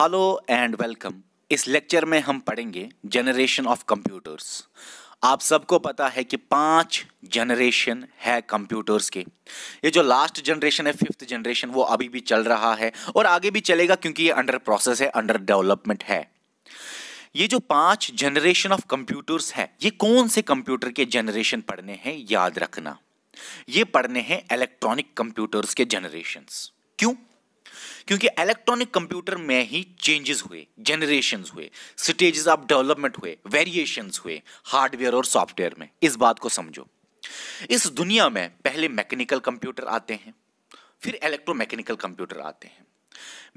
Hello and welcome इस lecture में हम पढ़ेंगे जनरेशन ऑफ कंप्यूटर्स आप सबको पता है कि पांच जनरेशन है कंप्यूटर्स के ये जो लास्ट जनरेशन है फिफ्थ जनरेशन वो अभी भी चल रहा है और आगे भी चलेगा क्योंकि ये अंडर प्रोसेस है अंडर डेवलपमेंट है ये जो पांच जनरेशन ऑफ कंप्यूटर्स है ये कौन से कंप्यूटर के जनरेशन पढ़ने हैं याद रखना ये पढ़ने हैं इलेक्ट्रॉनिक कंप्यूटर्स के जनरेशन क्यों क्योंकि इलेक्ट्रॉनिक कंप्यूटर में ही चेंजेस हुए जनरेशन हुए स्टेजेस ऑफ डेवलपमेंट हुए वेरिएशन हुए हार्डवेयर और सॉफ्टवेयर में इस बात को समझो इस दुनिया में पहले मैकेनिकल कंप्यूटर आते हैं फिर इलेक्ट्रोमैकेनिकल कंप्यूटर आते हैं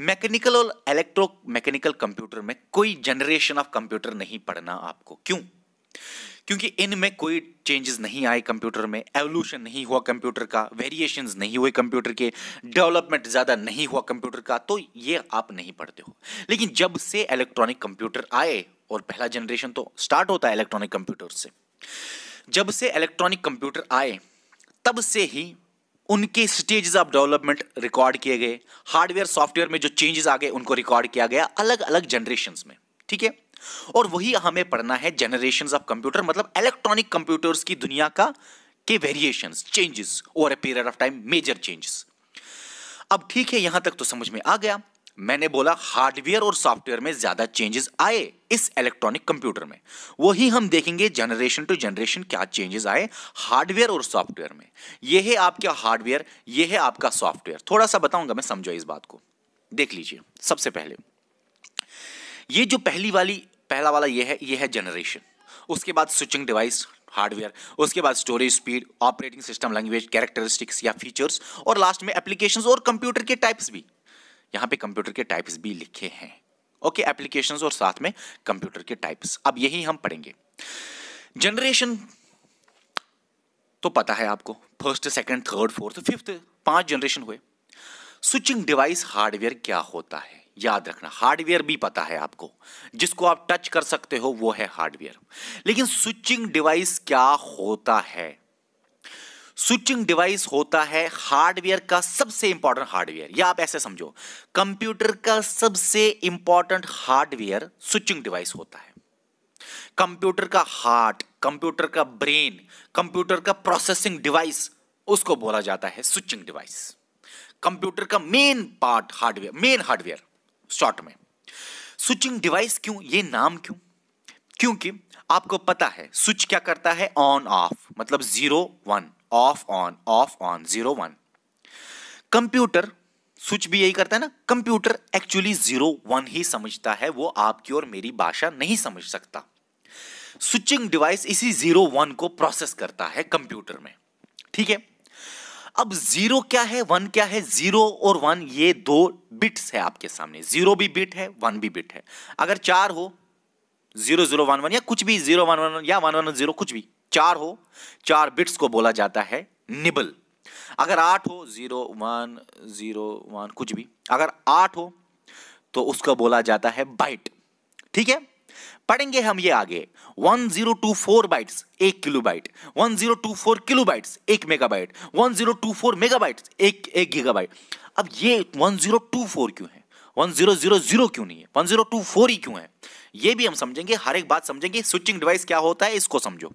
मैकेनिकल और इलेक्ट्रो मैकेनिकल कंप्यूटर में कोई जनरेशन ऑफ कंप्यूटर नहीं पढ़ना आपको क्यों क्योंकि इनमें कोई चेंजेस नहीं आए कंप्यूटर में एवोल्यूशन नहीं हुआ कंप्यूटर का वेरिएशन नहीं हुए कंप्यूटर के डेवलपमेंट ज़्यादा नहीं हुआ कंप्यूटर का तो ये आप नहीं पढ़ते हो लेकिन जब से इलेक्ट्रॉनिक कंप्यूटर आए और पहला जनरेशन तो स्टार्ट होता है इलेक्ट्रॉनिक कंप्यूटर से जब से इलेक्ट्रॉनिक कंप्यूटर आए तब से ही उनके स्टेजेस ऑफ डेवलपमेंट रिकॉर्ड किए गए हार्डवेयर सॉफ्टवेयर में जो चेंजेस आ गए उनको रिकॉर्ड किया गया अलग अलग जनरेशन में ठीक है और वही हमें पढ़ना है जनरेशन ऑफ कंप्यूटर मतलब इलेक्ट्रॉनिक कंप्यूटर्स की दुनिया का के variation changes over a period of time major changes अब ठीक है यहां तक तो समझ में आ गया मैंने बोला हार्डवेयर और सॉफ्टवेयर में ज्यादा चेंजेस आए इस इलेक्ट्रॉनिक कंप्यूटर में वही हम देखेंगे जनरेशन टू जनरेशन क्या चेंजेस आए हार्डवेयर और सॉफ्टवेयर में यह है आपका हार्डवेयर यह है आपका सॉफ्टवेयर थोड़ा सा बताऊंगा मैं समझो इस बात को देख लीजिए सबसे पहले ये जो पहली वाली पहला वाला ये है ये है जनरेशन उसके बाद स्विचिंग डिवाइस हार्डवेयर उसके बाद storage speed operating system language characteristics या फीचर्स और लास्ट में एप्लीकेशंस और कंप्यूटर के टाइप्स भी यहाँ पे कंप्यूटर के टाइप्स भी लिखे हैं ओके एप्लीकेशन एप्लीकेशंस और साथ में कंप्यूटर के टाइप्स अब यही हम पढ़ेंगे जनरेशन तो पता है आपको first second third fourth fifth पांच जनरेशन हुए स्विचिंग डिवाइस हार्डवेयर क्या होता है याद रखना हार्डवेयर भी पता है आपको जिसको आप टच कर सकते हो वो है हार्डवेयर लेकिन स्विचिंग डिवाइस क्या होता है स्विचिंग डिवाइस होता है हार्डवेयर का सबसे इंपॉर्टेंट हार्डवेयर या आप ऐसे समझो कंप्यूटर का सबसे इंपॉर्टेंट हार्डवेयर स्विचिंग डिवाइस होता है कंप्यूटर का हार्ट कंप्यूटर का ब्रेन कंप्यूटर का प्रोसेसिंग डिवाइस उसको बोला जाता है स्विचिंग डिवाइस कंप्यूटर का main part hardware main hardware short में स्विचिंग डिवाइस क्यों ये नाम क्यों क्योंकि आपको पता है स्विच क्या करता है ऑन ऑफ मतलब zero one off on off on zero one computer switch भी यही करता है ना कंप्यूटर एक्चुअली जीरो वन ही समझता है वो आपकी और मेरी भाषा नहीं समझ सकता स्विचिंग डिवाइस इसी जीरो वन को प्रोसेस करता है कंप्यूटर में ठीक है अब जीरो क्या है वन क्या है जीरो और वन ये दो बिट्स है आपके सामने जीरो भी बिट है वन भी बिट है अगर चार हो जीरो जीरो वन वन या कुछ भी जीरो वन वन या वन वन जीरो कुछ भी चार हो चार बिट्स को बोला जाता है निबल अगर आठ हो जीरो वन जीरो वन कुछ भी अगर आठ हो तो उसको बोला जाता है बाइट ठीक है पढ़ेंगे हम ये आगे 1024 बाइट्स एक kilobyte 1024 one zero two four एक megabyte byte one zero two four एक एक गीगाबाइट बाइट अब ये वन जीरो टू फोर क्यों है 1000 जीरो क्यों नहीं है 1024 ही क्यों है ये भी हम समझेंगे हर एक बात समझेंगे स्विचिंग डिवाइस क्या होता है इसको समझो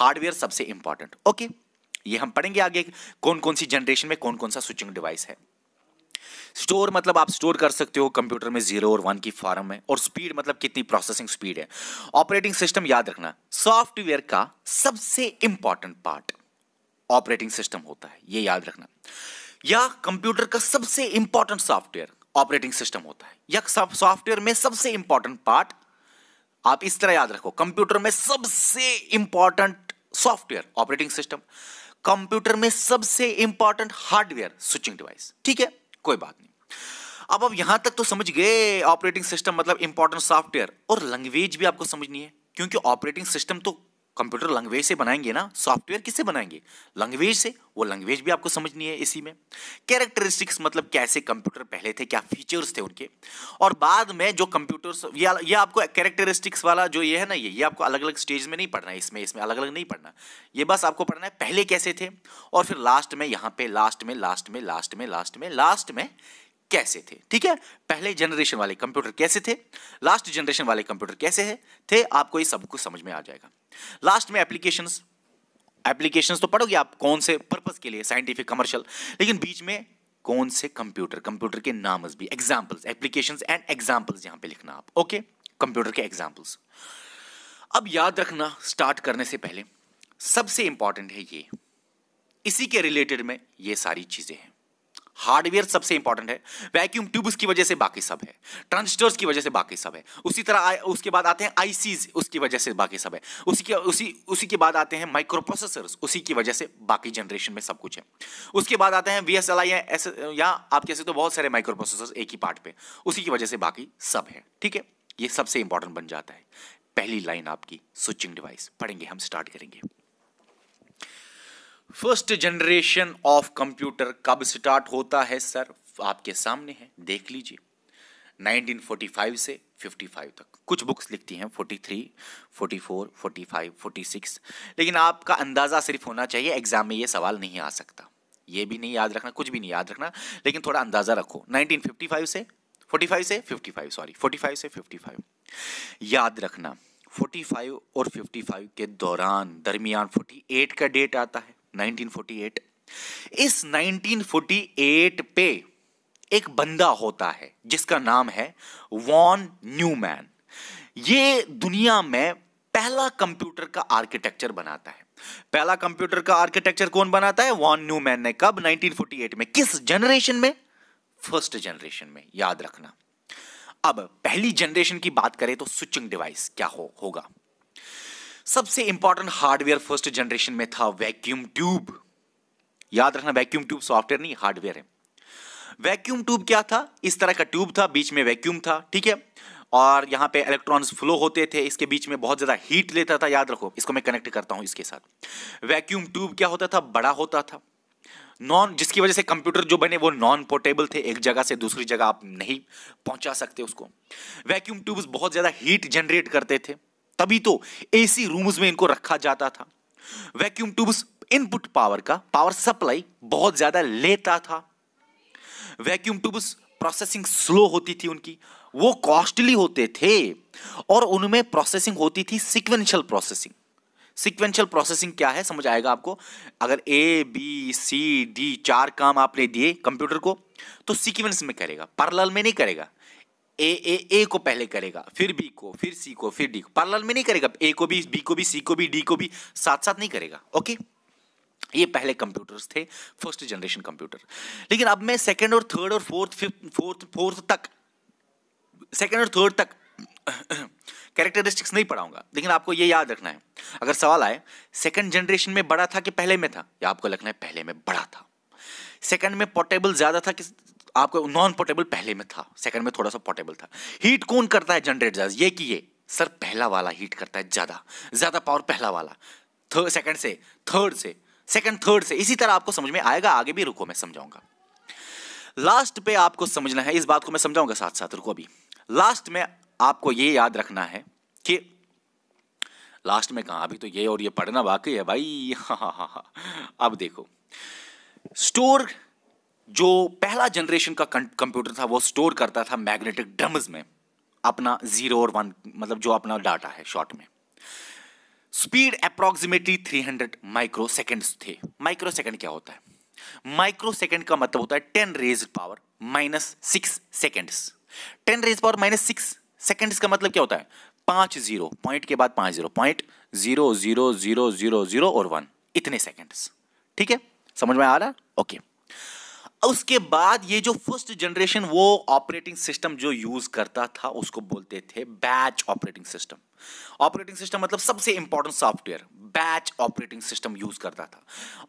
हार्डवेयर सबसे इंपॉर्टेंट ओके ये हम पढ़ेंगे आगे कौन कौन सी जनरेशन में कौन कौन सा स्विचिंग डिवाइस है स्टोर मतलब आप स्टोर कर सकते हो कंप्यूटर में जीरो और वन की फॉर्म है और स्पीड मतलब कितनी प्रोसेसिंग स्पीड है ऑपरेटिंग सिस्टम याद रखना सॉफ्टवेयर का सबसे इंपॉर्टेंट पार्ट ऑपरेटिंग सिस्टम होता है ये याद रखना या कंप्यूटर का सबसे इंपॉर्टेंट सॉफ्टवेयर ऑपरेटिंग सिस्टम होता है या सॉफ्टवेयर में सबसे इंपॉर्टेंट पार्ट आप इस तरह याद रखो कंप्यूटर में सबसे important software operating system computer में सबसे इंपॉर्टेंट हार्डवेयर स्विचिंग डिवाइस ठीक है कोई बात नहीं अब अब यहां तक तो समझ गए ऑपरेटिंग सिस्टम मतलब इंपॉर्टेंट सॉफ्टवेयर और लैंग्वेज भी आपको समझनी है क्योंकि ऑपरेटिंग सिस्टम तो कंप्यूटर लैंग्वेज से बनाएंगे ना सॉफ्टवेयर किससे बनाएंगे लैंग्वेज से वो लैंग्वेज भी आपको समझनी है इसी में कैरेक्टरिस्टिक्स मतलब कैसे कंप्यूटर पहले थे क्या फीचर्स थे उनके और बाद में जो कंप्यूटर्स ये ये आपको कैरेक्टरिस्टिक्स वाला जो ये है ना ये ये आपको अलग अलग स्टेज में नहीं पढ़ना है इसमें इसमें अलग अलग नहीं पढ़ना ये बस आपको पढ़ना है पहले कैसे थे और फिर लास्ट में यहाँ पे लास्ट में लास्ट में लास्ट में लास्ट में लास्ट में कैसे थे ठीक है पहले जनरेशन वाले कंप्यूटर कैसे थे लास्ट जनरेशन वाले कंप्यूटर कैसे है थे आपको ये सब कुछ समझ में आ जाएगा लास्ट में एप्लीकेशन एप्लीकेशन तो पढ़ोगे आप कौन से पर्पज के लिए साइंटिफिक कमर्शियल लेकिन बीच में कौन से कंप्यूटर कंप्यूटर के नाम भी एग्जाम्पल्स एप्लीकेशन एंड एग्जाम्पल्स यहां पे लिखना आप ओके कंप्यूटर के एग्जाम्पल्स अब याद रखना स्टार्ट करने से पहले सबसे इंपॉर्टेंट है ये इसी के रिलेटेड में ये सारी चीजें हैं हार्डवेयर सबसे इंपॉर्टेंट है वैक्यूम ट्यूब्स की वजह से बाकी सब है ट्रांजिस्टर्स की वजह से बाकी सब है उसी तरह आ, उसके बाद आते हैं आईसीज उसकी वजह से बाकी सब है उसी के उसी उसी के बाद आते हैं माइक्रोप्रोसेसर उसी की वजह से बाकी जनरेशन में सब कुछ है उसके बाद आते हैं V S L I S या आप कैसे तो बहुत सारे माइक्रो प्रोसेसर एक ही पार्ट पे उसी की वजह से बाकी सब है ठीक है ये सबसे इंपॉर्टेंट बन जाता है पहली लाइन आपकी स्विचिंग डिवाइस पढ़ेंगे हम स्टार्ट करेंगे फर्स्ट जनरेशन ऑफ कंप्यूटर कब स्टार्ट होता है सर आपके सामने है देख लीजिए 1945 से 55 तक कुछ बुक्स लिखती हैं 43, 44, 45, 46 लेकिन आपका अंदाज़ा सिर्फ होना चाहिए एग्ज़ाम में ये सवाल नहीं आ सकता ये भी नहीं याद रखना कुछ भी नहीं याद रखना लेकिन थोड़ा अंदाज़ा रखो 1955 से 45 से 55 सॉरी 45 से 55 याद रखना 45 और 55 के दौरान दरमियान 48 का डेट आता है 1948 इस 1948 पे एक बंदा होता है जिसका नाम है वॉन न्यूमैन ये दुनिया में पहला कंप्यूटर का आर्किटेक्चर बनाता है पहला कंप्यूटर का आर्किटेक्चर कौन बनाता है वॉन न्यूमैन ने कब 1948 में किस जनरेशन में फर्स्ट जनरेशन में याद रखना अब पहली जनरेशन की बात करें तो स्विचिंग डिवाइस क्या हो होगा सबसे इंपॉर्टेंट हार्डवेयर फर्स्ट जनरेशन में था वैक्यूम ट्यूब याद रखना वैक्यूम ट्यूब सॉफ्टवेयर नहीं हार्डवेयर है वैक्यूम ट्यूब क्या था इस तरह का ट्यूब था बीच में वैक्यूम था ठीक है और यहां पे इलेक्ट्रॉन्स फ्लो होते थे इसके बीच में बहुत ज़्यादा हीट लेता था याद रखो इसको मैं कनेक्ट करता हूं इसके साथ वैक्यूम ट्यूब क्या होता था बड़ा होता था नॉन जिसकी वजह से कंप्यूटर जो बने वो नॉन पोर्टेबल थे एक जगह से दूसरी जगह आप नहीं पहुंचा सकते उसको वैक्यूम ट्यूब्स बहुत ज़्यादा हीट जनरेट करते थे तभी तो एसी रूम्स में इनको रखा जाता था वैक्यूम ट्यूब्स इनपुट पावर का पावर सप्लाई बहुत ज्यादा लेता था वैक्यूम ट्यूब्स प्रोसेसिंग स्लो होती थी उनकी वो कॉस्टली होते थे और उनमें प्रोसेसिंग होती थी सिक्वेंशियल प्रोसेसिंग सिक्वेंशियल प्रोसेसिंग क्या है समझ आएगा आपको अगर ए बी सी डी चार काम आपने दिए कंप्यूटर को तो सीक्वेंस में करेगा पैरेलल में नहीं करेगा ए ए ए को पहले करेगा फिर बी को फिर सी को फिर डी को पैरेलल में नहीं करेगा ए को भी बी को भी सी को भी डी को भी साथ साथ नहीं करेगा ओके ये पहले कंप्यूटर्स थे फर्स्ट जनरेशन कंप्यूटर लेकिन अब मैं सेकेंड और थर्ड और फोर्थ फिफ्थ फोर्थ फोर्थ तक सेकेंड और थर्ड तक कैरेक्टरिस्टिक्स नहीं पढ़ाऊंगा लेकिन आपको ये याद रखना है अगर सवाल आए सेकेंड जनरेशन में बड़ा था कि पहले में था या आपको लगना है पहले में बड़ा था सेकेंड में पोर्टेबल ज़्यादा था कि आपका नॉन पोर्टेबल पहले में था सेकंड में थोड़ा सा पोर्टेबल था हीट कौन करता है जनरेट ज़्यादा ये कि ये सर पहला वाला हीट करता है ज़्यादा ज़्यादा पावर पहला वाला थर्ड सेकंड से थर्ड से सेकंड थर्ड से इसी तरह आपको समझ में आएगा आगे भी रुको मैं समझाऊंगा लास्ट पे आपको समझना है इस बात को मैं समझाऊंगा साथ साथ रुको अभी लास्ट में आपको ये याद रखना है कि लास्ट में कहा अभी तो ये और ये पढ़ना बाकी है भाई हाँ हाँ हाँ अब देखो स्टोर जो पहला जनरेशन का कंप्यूटर था वो स्टोर करता था मैग्नेटिक ड्रम्स में अपना जीरो और वन मतलब जो अपना डाटा है शॉर्ट में स्पीड अप्रोक्सीमेटली 300 माइक्रो सेकेंड थे माइक्रो सेकेंड क्या होता है माइक्रो सेकेंड का मतलब होता है 10 raise power minus six second ten raise power minus six second का मतलब क्या होता है पांच जीरो पॉइंट के बाद पांच zero point zero zero zero zero zero और वन इतने सेकेंड्स ठीक है समझ में आ रहा है ओके okay. उसके बाद ये जो फर्स्ट जनरेशन वो ऑपरेटिंग सिस्टम जो यूज करता था उसको बोलते थे batch operating system operating system मतलब सबसे important software batch operating system use करता था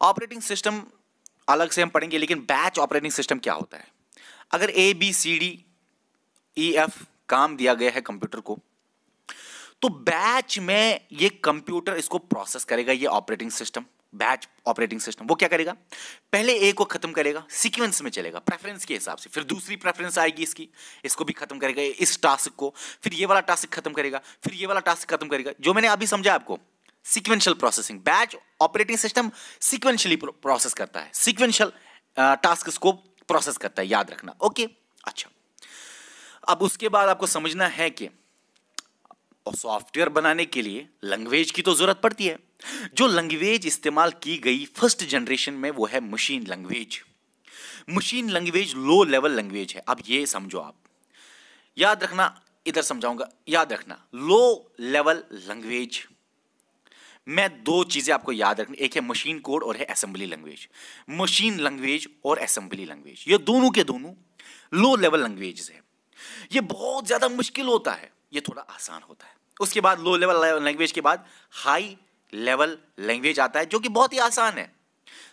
ऑपरेटिंग सिस्टम अलग से हम पढ़ेंगे लेकिन बैच ऑपरेटिंग सिस्टम क्या होता है अगर A B C D E F काम दिया गया है कंप्यूटर को तो बैच में ये कंप्यूटर इसको प्रोसेस करेगा ये operating system batch operating system वो क्या करेगा पहले ए को खत्म करेगा सीक्वेंस में चलेगा प्रेफरेंस के हिसाब से फिर दूसरी प्रेफरेंस आएगी इसकी इसको भी खत्म करेगा इस टास्क को फिर ये वाला टास्क खत्म करेगा फिर ये वाला टास्क खत्म करेगा जो मैंने अभी समझा आपको sequential processing batch operating system sequentially process करता है सिक्वेंशियल टास्क uh, को प्रोसेस करता है याद रखना ओके अच्छा अब उसके बाद आपको समझना है कि और सॉफ्टवेयर बनाने के लिए लैंग्वेज की तो जरूरत पड़ती है जो लैंग्वेज इस्तेमाल की गई फर्स्ट जनरेशन में वो है machine language machine language low level language है अब ये समझो आप याद रखना इधर समझाऊंगा याद रखना लो लेवल लैंग्वेज मैं दो चीज़ें आपको याद रखनी एक है मशीन कोड और है असेंबली लैंग्वेज मशीन लैंग्वेज और असेंबली लैंग्वेज ये दोनों के दोनों लो लेवल लैंग्वेज है ये बहुत ज़्यादा मुश्किल होता है ये थोड़ा आसान होता है उसके बाद लो लेवल लैंग्वेज के बाद हाई लेवल लैंग्वेज आता है जो कि बहुत ही आसान है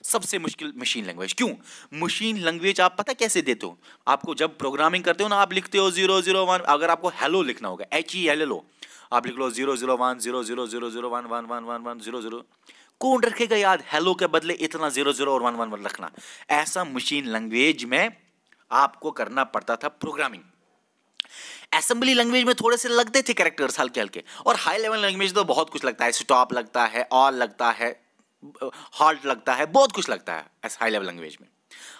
सबसे मुश्किल मशीन लैंग्वेज क्यों मशीन लैंग्वेज आप पता कैसे देते हो आपको जब प्रोग्रामिंग करते हो ना आप लिखते हो जीरो जीरो वन अगर आपको हेलो लिखना होगा H E L L O आप लिख लो zero zero one zero zero zero zero one one one one one zero zero कौन रखेगा याद हेलो के बदले इतना जीरो जीरो और वन वन वन रखना ऐसा मशीन लैंग्वेज में आपको करना पड़ता था प्रोग्रामिंग असेंबली लैंग्वेज में थोड़े से लगते थे कैरेक्टर्स हल्के हल्के और हाई लेवल लैंग्वेज तो बहुत कुछ लगता है स्टॉप लगता है ऑल लगता है हॉल्ट लगता है बहुत कुछ लगता है ऐसे हाई लेवल लैंग्वेज में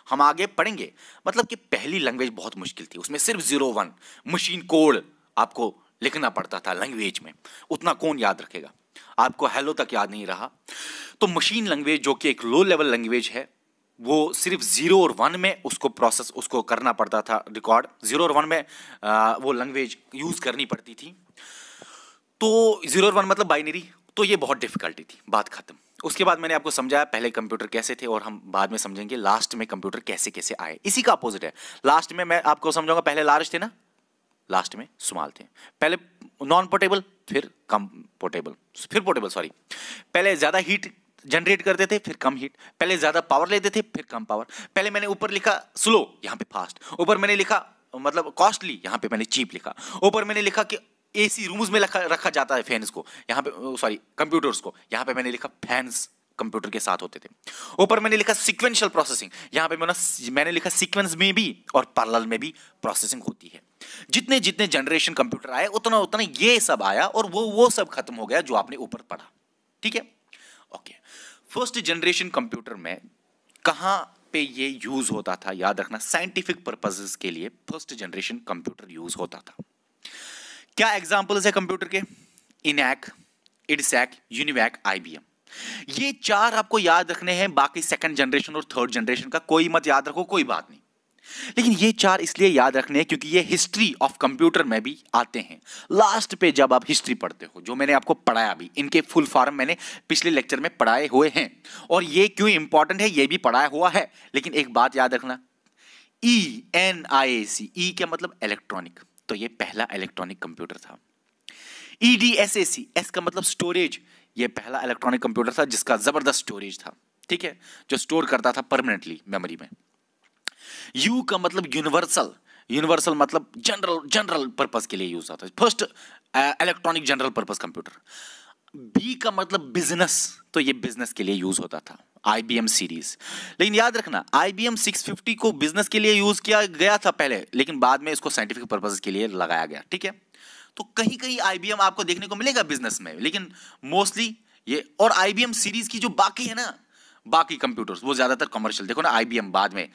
हम आगे पढ़ेंगे मतलब कि पहली लैंग्वेज बहुत मुश्किल थी उसमें सिर्फ जीरो वन मशीन कोड आपको लिखना पड़ता था लैंग्वेज में उतना कौन याद रखेगा आपको हेलो तक याद नहीं रहा तो मशीन लैंग्वेज जो कि एक लो लेवल लैंग्वेज है वो सिर्फ ज़ीरो और वन में उसको प्रोसेस उसको करना पड़ता था रिकॉर्ड ज़ीरो और वन में वो लैंग्वेज यूज़ करनी पड़ती थी तो ज़ीरो और वन मतलब बाइनरी तो ये बहुत डिफ़िकल्टी थी बात ख़त्म उसके बाद मैंने आपको समझाया पहले कंप्यूटर कैसे थे और हम बाद में समझेंगे लास्ट में कंप्यूटर कैसे कैसे आए इसी का अपोजिट है लास्ट में मैं आपको समझाऊंगा पहले लार्ज थे ना लास्ट में स्मॉल थे पहले नॉन पोर्टेबल फिर कम पोर्टेबल फिर पोर्टेबल सॉरी पहले ज़्यादा हीट जनरेट करते थे फिर कम हीट पहले ज़्यादा पावर लेते थे फिर कम पावर पहले मैंने ऊपर लिखा स्लो यहाँ पे फास्ट ऊपर मैंने लिखा मतलब कॉस्टली यहाँ पे मैंने चीप लिखा ऊपर मैंने लिखा कि एसी रूम्स में रखा रखा जाता है फैंस को यहाँ पे सॉरी कंप्यूटर्स को यहाँ पे मैंने लिखा फैंस कंप्यूटर के साथ होते थे ऊपर मैंने लिखा सिक्वेंशियल प्रोसेसिंग यहाँ पे मैंने मैंने लिखा सिक्वेंस में भी और पार्लल में भी प्रोसेसिंग होती है जितने जितने जनरेशन कंप्यूटर आए उतना उतना ये सब आया और वो वो सब खत्म हो गया जो आपने ऊपर पढ़ा ठीक है ओके फर्स्ट जनरेशन कंप्यूटर में कहाँ पे ये यूज होता था याद रखना साइंटिफिक पर्पजेज के लिए फर्स्ट जनरेशन कंप्यूटर यूज होता था क्या एग्जाम्पल्स है कंप्यूटर के इनैक इडसैक यूनिवैक आईबीएम ये चार आपको याद रखने हैं बाकी सेकंड जनरेशन और थर्ड जनरेशन का कोई मत याद रखो कोई बात नहीं लेकिन ये चार इसलिए याद रखने हैं क्योंकि ये हिस्ट्री ऑफ कंप्यूटर में भी आते हैं लास्ट पे जब आप हिस्ट्री पढ़ते हो जो मैंने आपको पढ़ाया भी इनके फुल फॉर्म मैंने पिछले लेक्चर में पढ़ाए हुए हैं और ये क्यों इंपॉर्टेंट है ये भी पढ़ाया हुआ है लेकिन एक बात याद रखना ई एन आई ए सी ई क्या मतलब इलेक्ट्रॉनिक तो ये पहला इलेक्ट्रॉनिक कंप्यूटर था E D S A C एस का मतलब स्टोरेज ये पहला इलेक्ट्रॉनिक कंप्यूटर था जिसका ज़बरदस्त स्टोरेज था ठीक है जो स्टोर करता था परमानेंटली मेमोरी में यू का मतलब यूनिवर्सल यूनिवर्सल मतलब जनरल जनरल पर्पज के लिए यूज होता है first electronic general purpose computer B का मतलब बिजनेस तो ये बिजनेस के लिए यूज होता था आईबीएम सीरीज लेकिन याद रखना आईबीएम 650 को बिजनेस के लिए यूज किया गया था पहले लेकिन बाद में इसको साइंटिफिक पर्पज के लिए लगाया गया ठीक है तो कहीं कहीं आईबीएम आपको देखने को मिलेगा बिजनेस में लेकिन मोस्टली ये और आईबीएम सीरीज की जो बाकी है ना बाकी कंप्यूटर्स वो ज्यादातर कमर्शियल देखो ना आईबीएम बाद में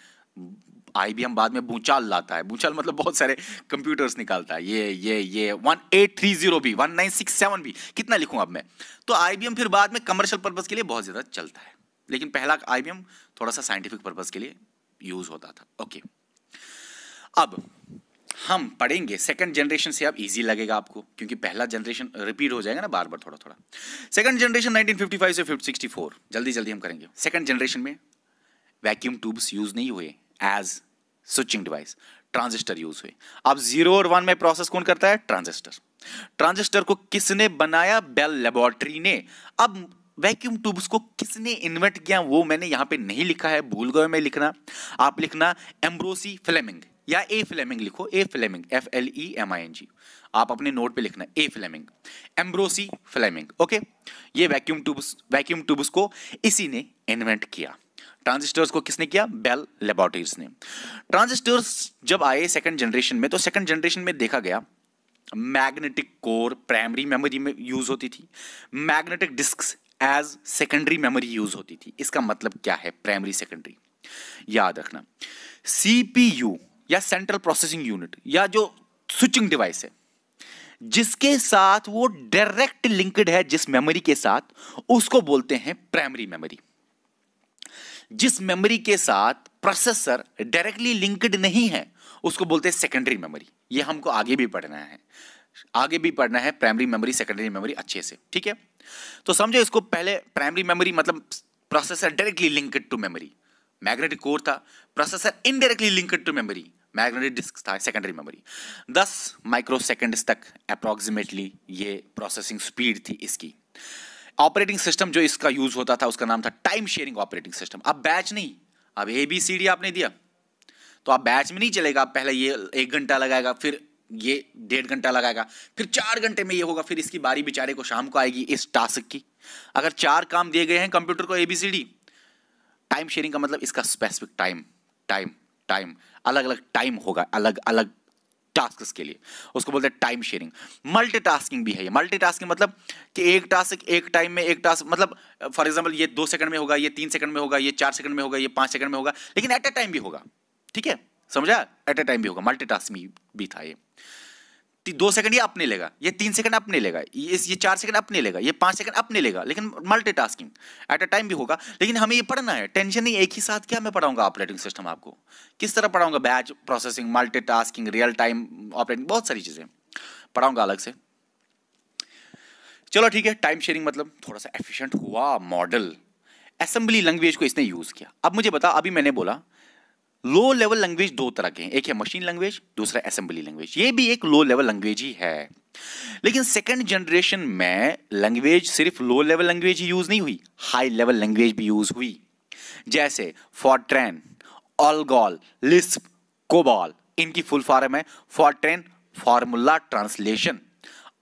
आई बाद में भूचाल लाता है भूचाल मतलब बहुत सारे कंप्यूटर्स निकालता है ये ये ये वन एट थ्री जीरो भी वन नाइन सिक्स सेवन भी कितना लिखूँ अब मैं तो आई फिर बाद में कमर्शियल पर्पज़ के लिए बहुत ज़्यादा चलता है लेकिन पहला आई थोड़ा सा साइंटिफिक पर्पज़ के लिए यूज़ होता था ओके अब हम पढ़ेंगे सेकंड जनरेशन से अब इजी लगेगा आपको क्योंकि पहला जनरेशन रिपीट हो जाएगा ना बार बार थोड़ा थोड़ा सेकंड जनरेशन 1955 से 64 जल्दी जल्दी हम करेंगे सेकंड जनरेशन में वैक्यूम ट्यूब्स यूज नहीं हुए as switching device transistor use हुए अब जीरो और वन में प्रोसेस कौन करता है ट्रांजिस्टर ट्रांजिस्टर को किसने बनाया बेल लेबोरेटरी ने अब वैक्यूम ट्यूब्स को किसने इन्वेंट किया वो मैंने यहां पे नहीं लिखा है भूल गए मैं लिखना आप लिखना एम्ब्रोसी फ्लेमिंग या ए फ्लेमिंग लिखो A Fleming F L E M I N G आप अपने नोट पे लिखना A Fleming Ambrose Fleming okay ये वैक्यूम ट्यूब्स वैक्यूम ट्यूब्स को इसी ने इन्वेंट किया ट्रांजिस्टर्स को किसने किया बेल लेबोरेटरीज ने ट्रांजिस्टर्स जब आए सेकंड जनरेशन में तो सेकंड जनरेशन में देखा गया मैग्नेटिक कोर प्राइमरी मेमोरी में यूज होती थी magnetic disk as secondary memory use होती थी इसका मतलब क्या है प्राइमरी सेकेंडरी याद रखना सीपीयू या सेंट्रल प्रोसेसिंग यूनिट या जो स्विचिंग डिवाइस है जिसके साथ वो डायरेक्ट लिंक्ड है जिस मेमोरी के साथ उसको बोलते हैं प्राइमरी मेमोरी जिस मेमोरी के साथ प्रोसेसर डायरेक्टली लिंक्ड नहीं है उसको बोलते हैं सेकेंडरी मेमोरी ये हमको आगे भी पढ़ना है आगे भी पढ़ना है प्राइमरी मेमोरी सेकेंडरी मेमोरी अच्छे से ठीक है तो समझो इसको पहले प्राइमरी मेमोरी मतलब processor directly linked to memory magnetic core था processor indirectly linked to memory magnetic disk था सेकेंडरी मेमोरी दस माइक्रो सेकेंड्स तक अप्रोक्सीमेटली ये प्रोसेसिंग स्पीड थी इसकी ऑपरेटिंग सिस्टम जो इसका यूज होता था उसका नाम था टाइम शेयरिंग ऑपरेटिंग सिस्टम अब बैच नहीं अब ए बी सी डी आपने दिया तो आप बैच में नहीं चलेगा पहले ये एक घंटा लगाएगा फिर ये डेढ़ घंटा लगाएगा फिर चार घंटे में ये होगा फिर इसकी बारी बेचारे को शाम को आएगी इस टास्क की अगर चार काम दिए गए हैं कंप्यूटर को A B C D time sharing का मतलब इसका स्पेसिफिक टाइम टाइम टाइम अलग अलग टाइम होगा अलग अलग टास्क के लिए उसको बोलते हैं टाइम शेयरिंग मल्टीटास्किंग भी है ये मल्टीटास्किंग मतलब कि एक टास्क एक टाइम में एक टास्क मतलब फॉर एग्जांपल ये दो सेकंड में होगा ये तीन सेकंड में होगा ये चार सेकंड में होगा ये पाँच सेकंड में होगा लेकिन एट ए टाइम भी होगा ठीक है समझा एट ए टाइम भी होगा मल्टी भी था ये दो सेकंड ये अपने लेगा ये तीन सेकंड अपने लेगा ये ये चार सेकंड अपने लेगा ये पांच सेकंड अपने लेगा लेकिन मल्टीटास्किंग एट अ टाइम भी होगा लेकिन हमें ये पढ़ना है टेंशन नहीं एक ही साथ क्या मैं पढ़ाऊंगा ऑपरेटिंग सिस्टम आपको किस तरह पढ़ाऊंगा batch processing multi real time operating बहुत सारी चीज़ें पढ़ाऊंगा अलग से चलो ठीक है टाइम शेयरिंग मतलब थोड़ा सा एफिशियंट हुआ मॉडल असेंबली लैंग्वेज को इसने यूज़ किया अब मुझे बता अभी मैंने बोला लो लेवल लैंग्वेज दो तरह के हैं एक है मशीन लैंग्वेज दूसरा असेंबली लैंग्वेज ये भी एक लो लेवल लैंग्वेज ही है लेकिन सेकेंड जनरेशन में लैंग्वेज सिर्फ लो लेवल लैंग्वेज ही यूज़ नहीं हुई हाई लेवल लैंग्वेज भी यूज़ हुई जैसे फॉरट्रेन ऑलगॉल लिस्प कोबॉल इनकी फुल फॉर्म है Fortran formula translation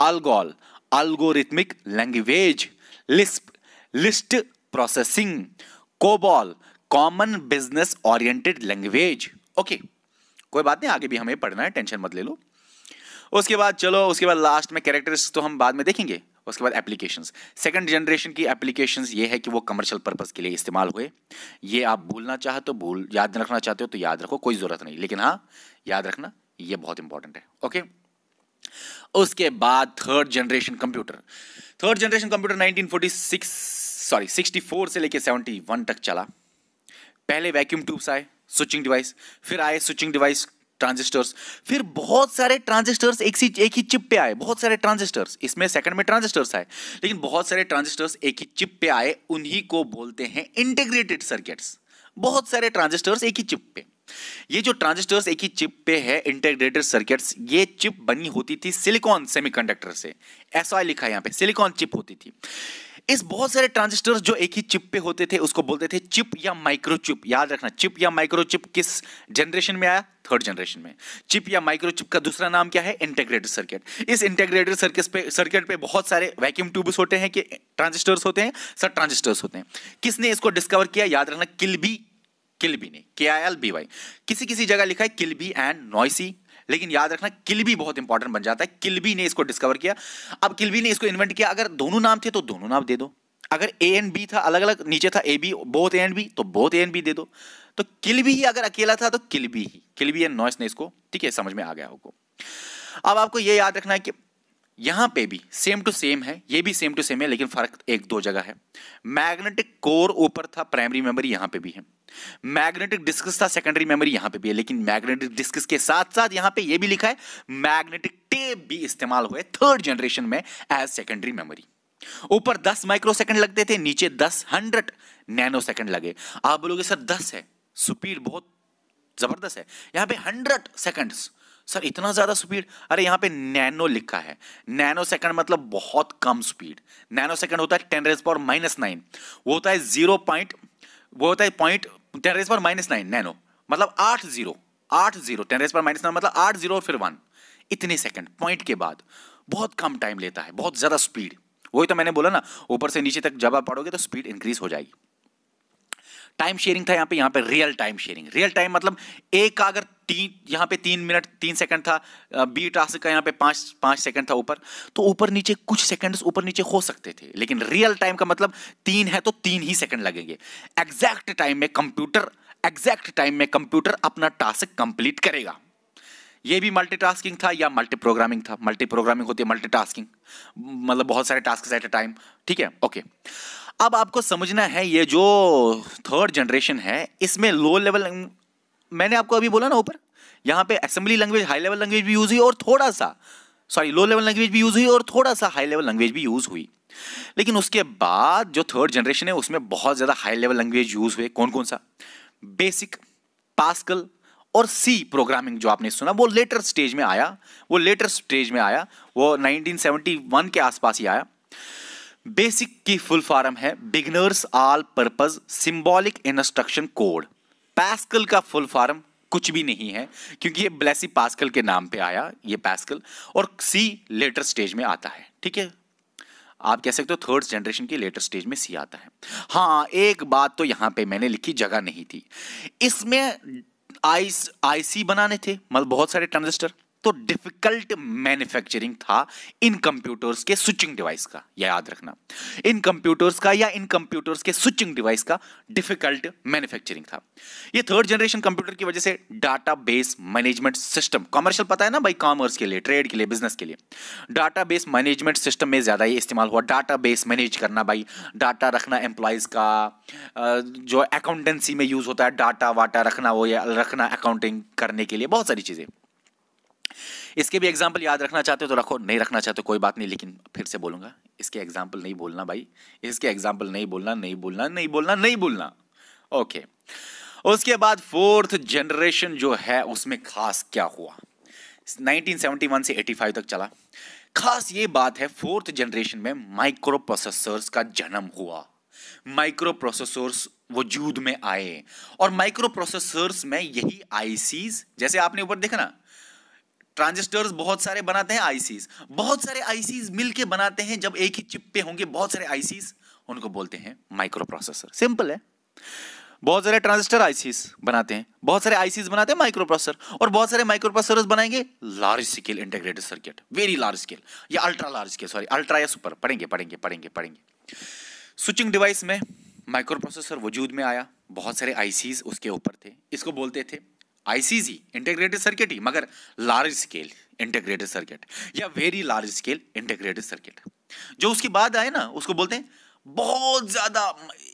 ALGOL algorithmic language Lisp list processing COBOL common business oriented language okay कोई बात नहीं आगे भी हमें पढ़ना है टेंशन मत ले लो उसके बाद चलो उसके बाद लास्ट में कैरेक्टर्स तो हम बाद में देखेंगे उसके बाद एप्लीकेशंस सेकंड जनरेशन की एप्लीकेशंस ये है कि वो कमर्शियल पर्पस के लिए इस्तेमाल हुए ये आप भूलना चाहो तो भूल याद रखना चाहते हो तो याद रखो कोई ज़रूरत नहीं लेकिन हाँ याद रखना ये बहुत इंपॉर्टेंट है ओके उसके बाद third generation computer third generation computer 1946 sorry 64 से लेकर 71 तक चला पहले वैक्यूम ट्यूब्स आए स्विचिंग डिवाइस फिर आए स्विचिंग डिवाइस ट्रांजिस्टर्स फिर बहुत सारे ट्रांजिस्टर्स एक सी एक ही चिप पे आए बहुत सारे ट्रांजिस्टर्स इसमें सेकंड में ट्रांजिस्टर्स आए लेकिन बहुत सारे ट्रांजिस्टर्स एक ही चिप पे आए उन्हीं को बोलते हैं इंटीग्रेटेड सर्किट्स बहुत सारे ट्रांजिस्टर्स एक ही चिप पे ये जो ट्रांजिस्टर्स एक ही चिप पे है इंटीग्रेटेड सर्किट्स ये चिप बनी होती थी सिलिकॉन सेमीकंडक्टर से ऐसा लिखा है यहाँ पे सिलिकॉन चिप होती थी इस बहुत सारे ट्रांजिस्टर्स जो एक ही चिप पे होते थे उसको बोलते थे चिप या माइक्रोचिप याद रखना चिप या माइक्रोचिप किस जनरेशन में आया थर्ड जनरेशन में चिप या माइक्रोचिप का दूसरा नाम क्या है इंटेग्रेटेड सर्किट इस इंटेग्रेटेड सर्किट पे सर्किट पे बहुत सारे वैक्यूम ट्यूब्स होते हैं कि ट्रांजिस्टर्स होते हैं सर ट्रांजिस्टर्स होते हैं किसने इसको डिस्कवर किया याद रखना किलबी किलबी ने के आई एल बी वाई किसी किसी जगह लिखा है किलबी एंड नॉइसी लेकिन याद रखना किलबी बहुत इंपॉर्टेंट बन जाता है किलबी ने इसको डिस्कवर किया अब किलबी ने इसको इन्वेंट किया अगर दोनों नाम थे तो दोनों नाम दे दो अगर ए एंड बी था अलग अलग नीचे था A B both A and B तो बोथ ए एंड बी दे दो तो किलबी ही अगर अकेला था तो किलबी ही किलबी एंड नॉइस ने इसको ठीक है समझ में आ गया होगा अब आपको यह याद रखना है कि यहां पे भी सेम टू सेम है ये भी सेम टू सेम है लेकिन फर्क एक दो जगह है मैग्नेटिक कोर ऊपर था प्राइमरी मेमोरी यहां पे भी है मैग्नेटिक डिस्क था सेकेंडरी मेमोरी यहां पे भी है लेकिन मैग्नेटिक डिस्क के साथ साथ यहां पे ये भी लिखा है मैग्नेटिक टेप भी इस्तेमाल हुए थर्ड जनरेशन में एज सेकेंडरी मेमोरी ऊपर 10 माइक्रो सेकंड लगते थे नीचे 10 हंड्रेड नैनो सेकंड लगे आप बोलोगे सर 10 है स्पीड बहुत जबरदस्त है यहां पे 100 सेकंड्स सर इतना ज़्यादा स्पीड अरे यहाँ पे नैनो लिखा है नैनो सेकंड मतलब बहुत कम स्पीड नैनो सेकंड होता है ten raise power minus nine वो होता है जीरो पॉइंट वो होता है point ten raise power minus nine nano मतलब आठ जीरो आठ zero ten raise power minus nine मतलब आठ जीरो फिर वन इतने सेकंड पॉइंट के बाद बहुत कम टाइम लेता है बहुत ज़्यादा स्पीड वही तो मैंने बोला ना ऊपर से नीचे तक जब आप पढ़ोगे तो स्पीड इंक्रीज हो जाएगी टाइम शेयरिंग था यहाँ पे यहाँ पे real time sharing real time मतलब एक का अगर तीन यहाँ पे तीन मिनट तीन सेकंड था बी टास्क का यहाँ पे पाँच पाँच सेकंड था ऊपर तो ऊपर नीचे कुछ सेकंड्स ऊपर नीचे हो सकते थे लेकिन रियल टाइम का मतलब तीन है तो तीन ही सेकंड लगेंगे एग्जैक्ट टाइम में कंप्यूटर एग्जैक्ट टाइम में कंप्यूटर अपना टास्क कंप्लीट करेगा ये भी मल्टीटास्किंग था या मल्टी प्रोग्रामिंग था मल्टी प्रोग्रामिंग होती है मल्टीटास्किंग मतलब बहुत सारे टास्क एट ए टाइम ठीक है ओके okay. अब आपको समझना है ये जो थर्ड जनरेशन है इसमें लो लेवल मैंने आपको अभी बोला ना ऊपर यहाँ पे assembly language high level language भी यूज़ हुई और थोड़ा सा सॉरी लो लेवल लैंग्वेज भी यूज़ हुई और थोड़ा सा हाई लेवल लैंग्वेज भी यूज़ हुई लेकिन उसके बाद जो थर्ड जनरेशन है उसमें बहुत ज़्यादा हाई लेवल लैंग्वेज यूज़ हुए कौन कौन सा बेसिक पास्कल और सी प्रोग्रामिंग जो आपने सुना वो लेटर स्टेज में आया वो लेटर स्टेज में आया वो 1971 के आसपास ही आया बेसिक की फुल फॉर्म है beginners all purpose symbolic instruction code Pascal का फुल फॉर्म कुछ भी नहीं है क्योंकि ये ब्लेसी पास्कल के नाम पे आया ये पैस्कल और सी लेटर स्टेज में आता है ठीक है आप कह सकते हो थर्ड जनरेशन की लेटर स्टेज में सी आता है हाँ एक बात तो यहाँ पे मैंने लिखी जगह नहीं थी इसमें आई आई सी बनाने थे मतलब बहुत सारे ट्रांजिस्टर तो डिफिकल्ट मैन्युफैक्चरिंग था इन कंप्यूटर्स के स्विचिंग डिवाइस का यह याद रखना इन कंप्यूटर्स का या इन कंप्यूटर्स के स्विचिंग डिवाइस का डिफिकल्ट मैन्युफैक्चरिंग था ये थर्ड जनरेशन कंप्यूटर की वजह से data base management system commercial पता है ना भाई कॉमर्स के लिए ट्रेड के लिए बिजनेस के लिए डाटा बेस मैनेजमेंट सिस्टम में ज्यादा ये इस्तेमाल हुआ डाटा बेस मैनेज करना भाई डाटा रखना एम्प्लॉयज का जो अकाउंटेंसी में यूज होता है डाटा वाटा रखना हो या रखना अकाउंटिंग करने के लिए बहुत सारी चीजें इसके भी एग्जाम्पल याद रखना चाहते हो तो रखो नहीं रखना चाहते कोई बात नहीं लेकिन फिर से बोलूंगा इसके एग्जाम्पल नहीं बोलना भाई इसके एग्जाम्पल नहीं बोलना नहीं बोलना नहीं बोलना नहीं बोलना ओके उसके बाद फोर्थ जनरेशन जो है उसमें खास क्या हुआ 1971 से 85 तक चला खास ये बात है फोर्थ जनरेशन में माइक्रो प्रोसेसर्स का जन्म हुआ माइक्रो प्रोसेसर्स वजूद में आए और माइक्रो प्रोसेसर्स में यही आईसीज जैसे आपने ऊपर देखा ना ट्रांजिस्टर्स बहुत सारे बनाते हैं आईसीज बहुत सारे आईसीज मिलके बनाते हैं जब एक ही चिप पे होंगे बहुत सारे आईसीज उनको बोलते हैं माइक्रो प्रोसेसर सिंपल है बहुत सारे ट्रांजिस्टर आईसीज बनाते हैं बहुत सारे आईसीज बनाते हैं माइक्रो प्रोसेसर और बहुत सारे माइक्रो प्रोसेसर बनाएंगे large scale integrated circuit very large scale या ultra large scale sorry ultra या सुपर पढ़ेंगे पढ़ेंगे पढ़ेंगे पढ़ेंगे स्विचिंग डिवाइस में माइक्रो प्रोसेसर वजूद में आया बहुत सारे आईसीज उसके ऊपर थे इसको बोलते थे आईसीजी इंटीग्रेटेड सर्किट ही मगर लार्ज स्केल इंटीग्रेटेड सर्किट या very large scale integrated circuit जो उसके बाद आए ना उसको बोलते हैं बहुत ज्यादा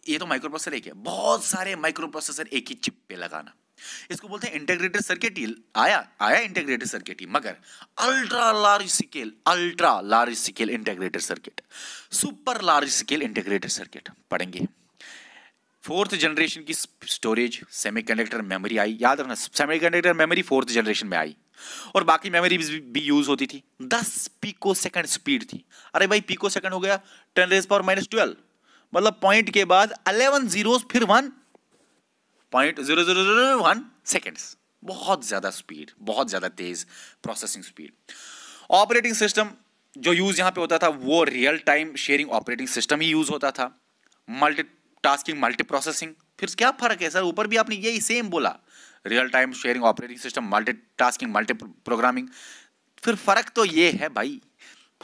ये तो माइक्रो प्रोसेसर एक है बहुत सारे माइक्रो प्रोसेसर एक ही चिप पे लगाना इसको बोलते हैं इंटीग्रेटेड सर्किट ही आया आया इंटीग्रेटेड सर्किट ही मगर ultra large scale ultra large scale integrated circuit super large scale integrated circuit पढ़ेंगे फोर्थ जनरेशन की स्टोरेज सेमीकंडक्टर मेमोरी आई याद रखना सेमीकंडक्टर मेमोरी फोर्थ जनरेशन में आई और बाकी मेमोरी भी यूज होती थी दस पीको सेकंड स्पीड थी अरे भाई पीको सेकंड हो गया ten raise power minus twelve मतलब पॉइंट के बाद अलेवन जीरो फिर one point zero zero zero one second बहुत ज़्यादा स्पीड बहुत ज़्यादा तेज़ प्रोसेसिंग स्पीड ऑपरेटिंग सिस्टम जो यूज़ यहाँ पे होता था वो real time sharing operating system ही यूज़ होता था मल्टी टास्किंग मल्टी प्रोसेसिंग फिर क्या फ़र्क है सर ऊपर भी आपने यही सेम बोला real time sharing operating system multi tasking multi programming फिर फ़र्क तो ये है भाई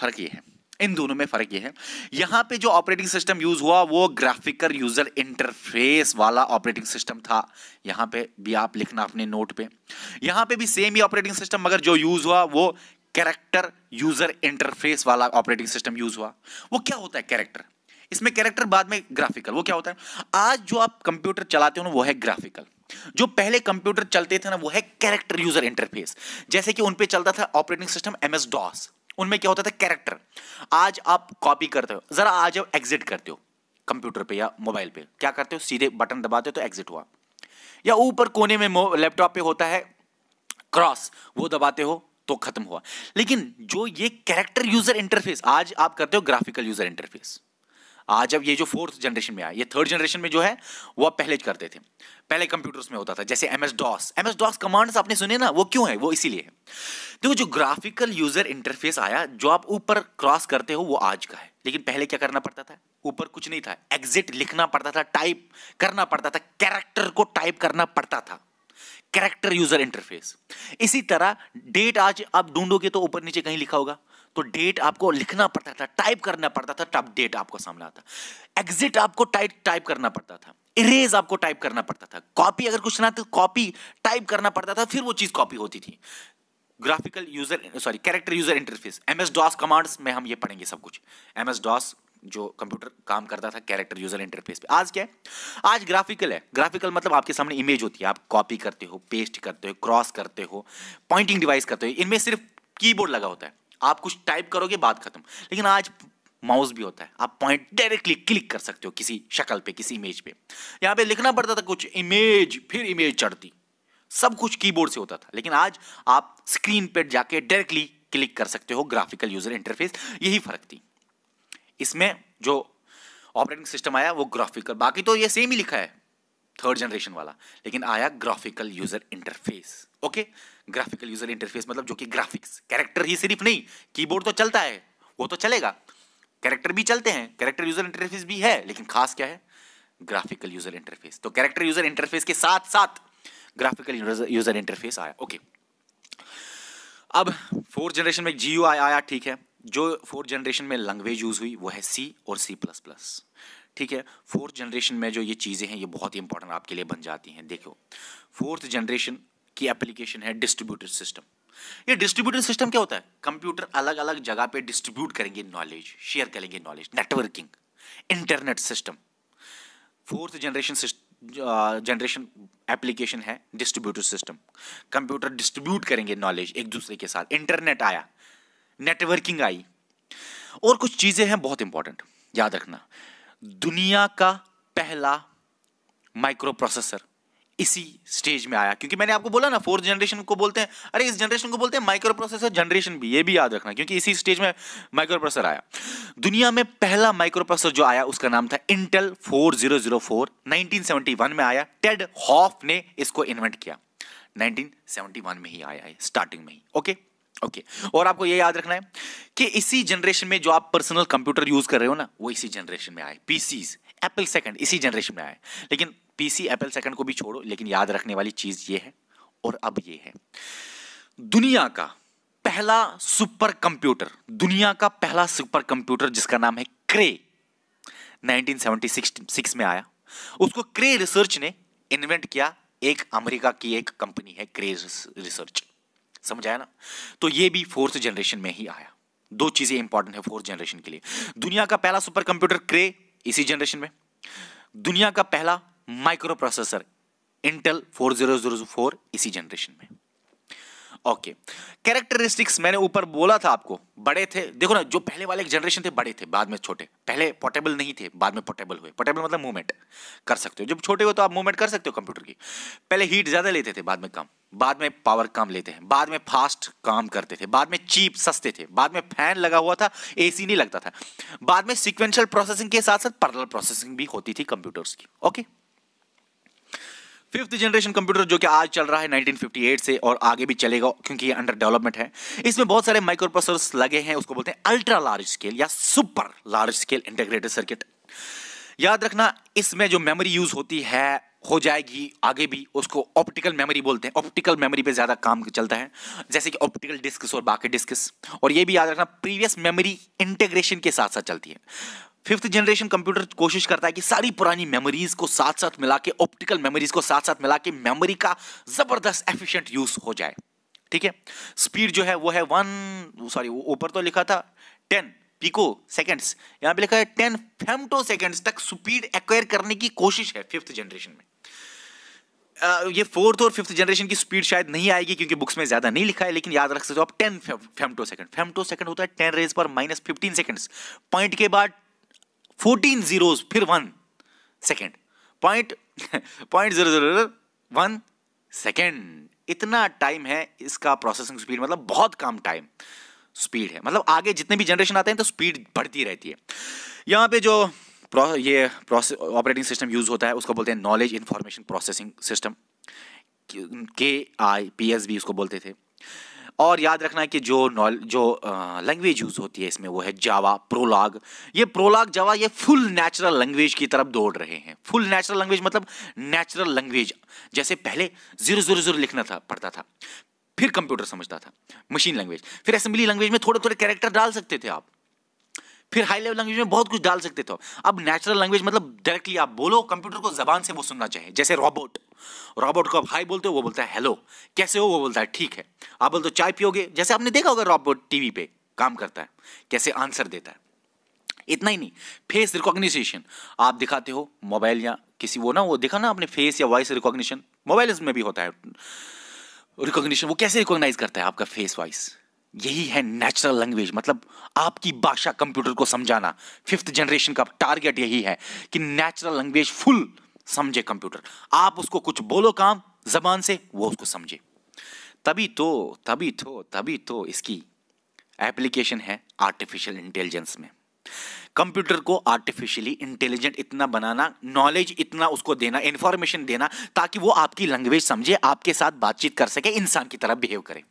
फ़र्क ये है इन दोनों में फ़र्क ये है यहाँ पे जो ऑपरेटिंग सिस्टम यूज़ हुआ वो ग्राफिकल यूज़र इंटरफेस वाला ऑपरेटिंग सिस्टम था यहाँ पे भी आप लिखना अपने नोट पे यहाँ पे भी सेम ही ऑपरेटिंग सिस्टम मगर जो यूज़ हुआ वो कैरेक्टर यूज़र इंटरफेस वाला ऑपरेटिंग सिस्टम यूज़ हुआ वो क्या होता है कैरेक्टर इसमें कैरेक्टर बाद में ग्राफिकल वो क्या होता है आज जो आप कंप्यूटर चलाते हो ना वो है ग्राफिकल जो पहले कंप्यूटर चलते थे ना वो है कैरेक्टर यूजर इंटरफेस जैसे कि उन चलता था operating system M S DOS उनमें क्या होता था कैरेक्टर आज आप कॉपी करते हो जरा आज आप एग्जिट करते हो कंप्यूटर पे या मोबाइल पे क्या करते हो सीधे बटन दबाते हो तो एग्जिट हुआ या ऊपर कोने में लैपटॉप पे होता है क्रॉस वो दबाते हो तो खत्म हुआ लेकिन जो ये कैरेक्टर यूजर इंटरफेस आज आप करते हो ग्राफिकल यूजर इंटरफेस आज अब ये जो फोर्थ जनरेशन में आया ये थर्ड जनरेशन में जो है वो पहले करते थे पहले कंप्यूटर्स में होता था जैसे M S DOS M S DOS commands आपने सुने ना वो क्यों है वो इसीलिए है देखो जो ग्राफिकल यूजर इंटरफेस आया जो आप ऊपर क्रॉस करते हो वो आज का है लेकिन पहले क्या करना पड़ता था ऊपर कुछ नहीं था एग्जिट लिखना पड़ता था टाइप करना पड़ता था कैरेक्टर को टाइप करना पड़ता था कैरेक्टर यूजर इंटरफेस इसी तरह डेट आज आप ढूंढोगे तो ऊपर नीचे कहीं लिखा होगा तो डेट आपको लिखना पड़ता था टाइप करना पड़ता था तब डेट आपको सामने आता एग्जिट आपको टाइप टाइप करना पड़ता था इरेज आपको टाइप करना पड़ता था कॉपी अगर कुछ ना तो कॉपी टाइप करना पड़ता था फिर वो चीज़ कॉपी होती थी graphical user sorry character user interface M S DOS commands में हम ये पढ़ेंगे सब कुछ एम एस डॉस जो कंप्यूटर काम करता था कैरेक्टर यूजर इंटरफेस पे आज क्या है आज ग्राफिकल है ग्राफिकल मतलब आपके सामने इमेज होती है आप कॉपी करते हो पेस्ट करते हो क्रॉस करते हो पॉइंटिंग डिवाइस करते हो इनमें सिर्फ कीबोर्ड लगा होता है आप कुछ टाइप करोगे बात खत्म लेकिन आज माउस भी होता है आप पॉइंट डायरेक्टली क्लिक कर सकते हो किसी शक्ल पे किसी इमेज पे यहां पे लिखना पड़ता था कुछ इमेज फिर इमेज चढ़ती सब कुछ कीबोर्ड से होता था लेकिन आज आप स्क्रीन पर जाके डायरेक्टली क्लिक कर सकते हो ग्राफिकल यूजर इंटरफेस यही फर्क थी इसमें जो ऑपरेटिंग सिस्टम आया वो ग्राफिकल बाकी तो ये सेम ही लिखा है थर्ड जनरेशन वाला लेकिन आया graphical user interface okay graphical user interface मतलब जो कि ग्राफिक्स कैरेक्टर ही सिर्फ नहीं कीबोर्ड तो चलता है वो तो चलेगा कैरेक्टर भी चलते हैं कैरेक्टर यूजर इंटरफेस भी है लेकिन खास क्या है ग्राफिकल यूजर इंटरफेस तो कैरेक्टर यूजर इंटरफेस के साथ साथ ग्राफिकल यूजर इंटरफेस आया ओके अब फोर्थ जनरेशन में जी आया ठीक है जो फोर्थ जनरेशन में लैंग्वेज यूज़ हुई वो है सी और सी प्लस प्लस ठीक है फोर्थ जनरेशन में जो ये चीज़ें हैं ये बहुत ही इंपॉर्टेंट आपके लिए बन जाती हैं देखो फोर्थ जनरेशन की एप्लीकेशन है डिस्ट्रीब्यूटेड सिस्टम ये डिस्ट्रीब्यूटेड सिस्टम क्या होता है कंप्यूटर अलग अलग जगह पे डिस्ट्रीब्यूट करेंगे नॉलेज शेयर करेंगे knowledge networking internet system fourth generation generation application है डिस्ट्रीब्यूटेड सिस्टम कंप्यूटर डिस्ट्रीब्यूट करेंगे नॉलेज एक दूसरे के साथ इंटरनेट आया नेटवर्किंग आई और कुछ चीज़ें हैं बहुत इंपॉर्टेंट याद रखना दुनिया का पहला माइक्रो प्रोसेसर इसी स्टेज में आया क्योंकि मैंने आपको बोला ना फोर्थ जनरेशन को बोलते हैं अरे इस जनरेशन को बोलते हैं माइक्रो प्रोसेसर जनरेशन भी ये भी याद रखना क्योंकि इसी स्टेज में माइक्रो प्रोसेसर आया दुनिया में पहला माइक्रो प्रोसेसर जो आया उसका नाम था इंटेल 4004 1971 में आया टेड हॉफ ने इसको इन्वेंट किया 1971 में ही आया है स्टार्टिंग में ही ओके ओके और आपको यह याद रखना है कि इसी जनरेशन में जो आप पर्सनल कंप्यूटर यूज कर रहे हो ना वो इसी जनरेशन में आए पीसीज एप्पल सेकंड इसी जनरेशन में आए लेकिन पीसी एप्पल सेकंड को भी छोड़ो लेकिन याद रखने वाली चीज़ ये है और अब ये है दुनिया का पहला सुपर कंप्यूटर दुनिया का पहला सुपर कंप्यूटर जिसका नाम है क्रे 1976 में आया उसको क्रे रिसर्च ने इन्वेंट किया एक अमेरिका की एक कंपनी है क्रे रिसर्च समझ आया ना तो ये भी फोर्थ जनरेशन में ही आया दो चीजें इंपॉर्टेंट है फोर्थ जनरेशन के लिए दुनिया का पहला सुपर कंप्यूटर क्रे इसी जनरेशन में दुनिया का पहला माइक्रो प्रोसेसर इंटेल फोर इसी जनरेशन में ओके कैरेक्टरिस्टिक्स मैंने ऊपर बोला था आपको बड़े थे देखो ना जो पहले वाले जनरेशन थे बड़े थे बाद में छोटे पहले पोर्टेबल नहीं थे बाद में पोर्टेबल हुए पोर्टेबल मतलब मूवमेंट कर सकते हो जब छोटे हो तो आप मूवमेंट कर सकते हो कंप्यूटर की पहले हीट ज़्यादा लेते थे बाद में कम बाद में पावर कम लेते हैं बाद में फास्ट काम करते थे बाद में चीप सस्ते थे बाद में फैन लगा हुआ था एसी नहीं लगता था बाद में सिक्वेंशियल प्रोसेसिंग के साथ साथ पैरेलल प्रोसेसिंग भी होती थी कंप्यूटर्स की ओके फिफ्थ जनरेशन कंप्यूटर जो कि आज चल रहा है 1958 से और आगे भी चलेगा क्योंकि ये अंडर डेवलपमेंट है इसमें बहुत सारे माइक्रो लगे हैं उसको बोलते हैं अल्ट्रा लार्ज स्केल या super large scale integrated circuit याद रखना इसमें जो मेमोरी यूज होती है हो जाएगी आगे भी उसको ऑप्टिकल मेमोरी बोलते हैं ऑप्टिकल मेमोरी पे ज़्यादा काम चलता है जैसे कि ऑप्टिकल डिस्क और बाकी डिस्क और ये भी याद रखना प्रीवियस मेमोरी इंटेग्रेशन के साथ साथ चलती है फिफ्थ जनरेशन कंप्यूटर कोशिश करता है कि सारी पुरानी मेमोरीज को साथ साथ मिला के ऑप्टिकल मेमोरीज को साथ साथ मिला के मेमोरी का जबरदस्त एफिशिएंट यूज हो जाए ठीक है स्पीड जो है वो है वन सॉरी वो ऊपर तो लिखा था टेन पिको सेकेंड्स यहाँ पे लिखा है टेन फेमटो सेकेंड्स तक स्पीड एक्वायर करने की कोशिश है फिफ्थ जनरेशन में ये फोर्थ और फिफ्थ जनरेशन की स्पीड शायद नहीं आएगी क्योंकि बुक्स में ज्यादा नहीं लिखा है लेकिन याद रख सकते हो आप ten femto second femto second होता है टेन रेज पर माइनस फिफ्टीन सेकंड्स पॉइंट के बाद फोर्टीन जीरोज फिर one second point point zero zero one second इतना टाइम है इसका प्रोसेसिंग स्पीड मतलब बहुत कम टाइम स्पीड है मतलब आगे जितने भी जनरेशन आते हैं तो स्पीड बढ़ती रहती है यहाँ पे जो प्रो, ये प्रोसेस ऑपरेटिंग सिस्टम यूज़ होता है उसको बोलते हैं नॉलेज इन्फॉर्मेशन प्रोसेसिंग सिस्टम के आई पी एस बी उसको बोलते थे और याद रखना कि जो जो लैंग्वेज यूज़ होती है इसमें वो है जावा प्रोलाग ये प्रोलाग जावा ये फुल नेचुरल लैंग्वेज की तरफ दौड़ रहे हैं फुल नेचुरल लैंग्वेज मतलब नेचुरल लैंग्वेज जैसे पहले जीरो जीरो जीरो लिखना था पढ़ता था फिर कंप्यूटर समझता था मशीन लैंग्वेज फिर असेंबली लैंग्वेज में थोड़े थोड़े कैरेक्टर डाल सकते थे आप फिर हाई लेवल लैंग्वेज में बहुत कुछ डाल सकते थे अब नेचुरल लैंग्वेज मतलब डायरेक्टली आप बोलो कंप्यूटर को जबान से वो सुनना चाहिए जैसे रॉबोट रॉबोट को आप हाई बोलते हो वो बोलता है हेलो कैसे हो वो बोलता है ठीक है आप बोलते हो चाय पियोगे जैसे आपने देखा होगा रॉबोट टीवी पे काम करता है कैसे आंसर देता है इतना ही नहीं फेस रिकॉग्निशन आप दिखाते हो मोबाइल या किसी वो ना वो देखा ना आपने फेस या वॉइस रिकॉग्निशन मोबाइल में भी होता है रिकॉग्निशन वो कैसे रिकॉग्नाइज करता है आपका फेस वॉइस यही है नेचुरल लैंग्वेज मतलब आपकी भाषा कंप्यूटर को समझाना फिफ्थ जनरेशन का टारगेट यही है कि नेचुरल लैंग्वेज फुल समझे कंप्यूटर आप उसको कुछ बोलो काम जबान से वो उसको समझे तभी तो तभी तो तभी तो इसकी एप्लीकेशन है आर्टिफिशियल इंटेलिजेंस में कंप्यूटर को आर्टिफिशियली इंटेलिजेंट इतना बनाना नॉलेज इतना उसको देना इंफॉर्मेशन देना ताकि वो आपकी लैंग्वेज समझे आपके साथ बातचीत कर सके इंसान की तरह बिहेव करे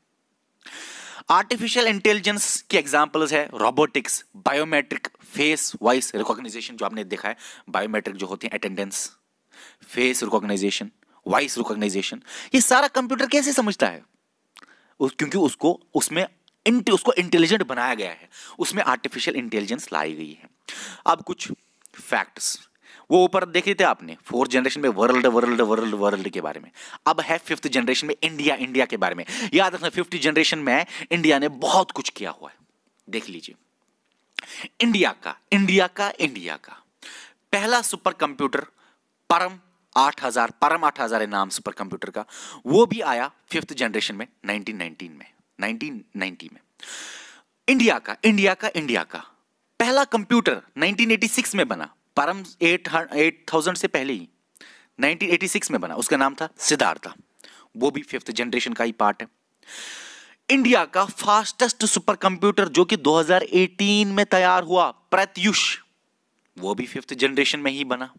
आर्टिफिशियल इंटेलिजेंस की एग्जांपल्स है robotics biometric face voice recognition जो आपने देखा है बायोमेट्रिक जो होती है attendance face recognition voice recognition ये सारा कंप्यूटर कैसे समझता है उस क्योंकि उसको उसमें इंट उसको इंटेलिजेंट बनाया गया है उसमें आर्टिफिशियल इंटेलिजेंस लाई गई है अब कुछ फैक्ट्स वो ऊपर देख लेते आपने फोर्थ जनरेशन में वर्ल्ड वर्ल्ड वर्ल्ड वर्ल्ड के बारे में अब है फिफ्थ जनरेशन में इंडिया इंडिया के बारे में याद रखना फिफ्थ जनरेशन में इंडिया ने बहुत कुछ किया हुआ है देख लीजिए इंडिया का इंडिया का इंडिया का पहला सुपर कंप्यूटर परम 8000 परम 8000 है नाम सुपर कंप्यूटर का वो भी आया फिफ्थ जनरेशन में 1919 में 1990 में इंडिया का इंडिया का इंडिया का पहला कंप्यूटर 1986 में बना परम 8000 से पहले ही 1986 में बना उसका नाम था सिद्धार्था वो भी फिफ्थ जनरेशन का ही पार्ट है इंडिया का फास्टेस्ट सुपर कंप्यूटर जो कि 2018 में तैयार हुआ प्रत्युष वो भी फिफ्थ जनरेशन में ही बना